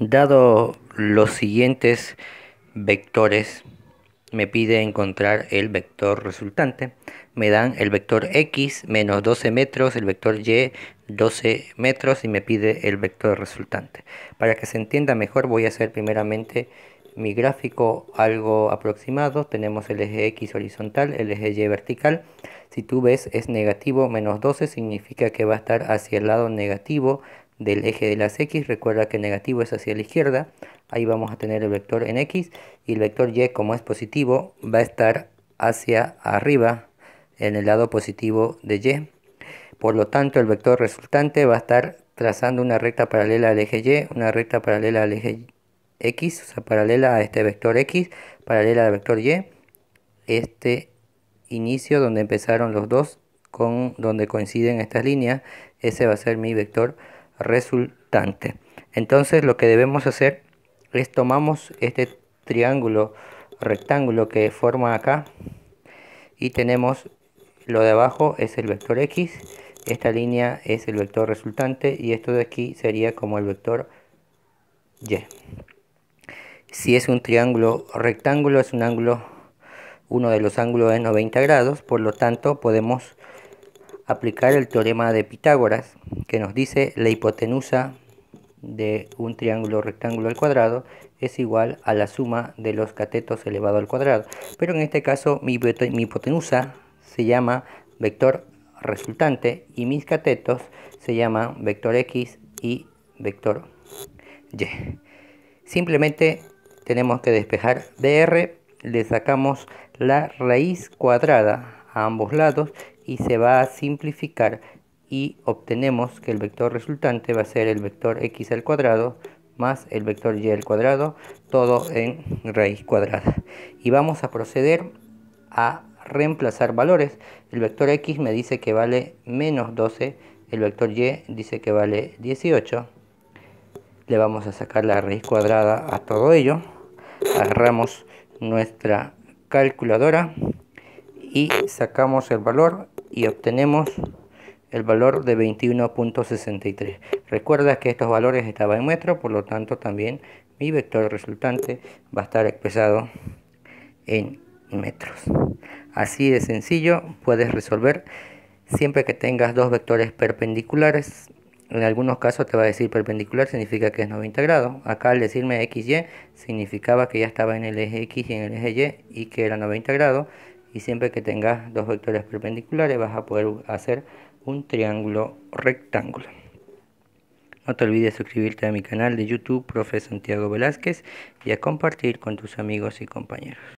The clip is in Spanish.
Dado los siguientes vectores, me pide encontrar el vector resultante. Me dan el vector x menos 12 metros, el vector y 12 metros y me pide el vector resultante. Para que se entienda mejor voy a hacer primeramente mi gráfico algo aproximado. Tenemos el eje x horizontal, el eje y vertical. Si tú ves es negativo menos 12 significa que va a estar hacia el lado negativo del eje de las x, recuerda que negativo es hacia la izquierda, ahí vamos a tener el vector en x y el vector y como es positivo va a estar hacia arriba en el lado positivo de y, por lo tanto el vector resultante va a estar trazando una recta paralela al eje y, una recta paralela al eje x, o sea paralela a este vector x, paralela al vector y, este inicio donde empezaron los dos con donde coinciden estas líneas, ese va a ser mi vector resultante. Entonces lo que debemos hacer es tomamos este triángulo rectángulo que forma acá y tenemos lo de abajo es el vector x, esta línea es el vector resultante y esto de aquí sería como el vector y. Si es un triángulo rectángulo es un ángulo, uno de los ángulos es 90 grados, por lo tanto podemos aplicar el teorema de Pitágoras que nos dice la hipotenusa de un triángulo rectángulo al cuadrado es igual a la suma de los catetos elevado al cuadrado. Pero en este caso mi hipotenusa se llama vector resultante y mis catetos se llaman vector x y vector y. Simplemente tenemos que despejar dr le sacamos la raíz cuadrada a ambos lados y se va a simplificar y obtenemos que el vector resultante va a ser el vector x al cuadrado más el vector y al cuadrado, todo en raíz cuadrada. Y vamos a proceder a reemplazar valores. El vector x me dice que vale menos 12, el vector y dice que vale 18. Le vamos a sacar la raíz cuadrada a todo ello. Agarramos nuestra calculadora y sacamos el valor y obtenemos el valor de 21.63. Recuerda que estos valores estaban en metros, por lo tanto también mi vector resultante va a estar expresado en metros. Así de sencillo puedes resolver siempre que tengas dos vectores perpendiculares. En algunos casos te va a decir perpendicular, significa que es 90 grados. Acá al decirme XY significaba que ya estaba en el eje X y en el eje Y y que era 90 grados y siempre que tengas dos vectores perpendiculares vas a poder hacer un triángulo rectángulo. No te olvides suscribirte a mi canal de YouTube, Profe Santiago Velázquez, y a compartir con tus amigos y compañeros.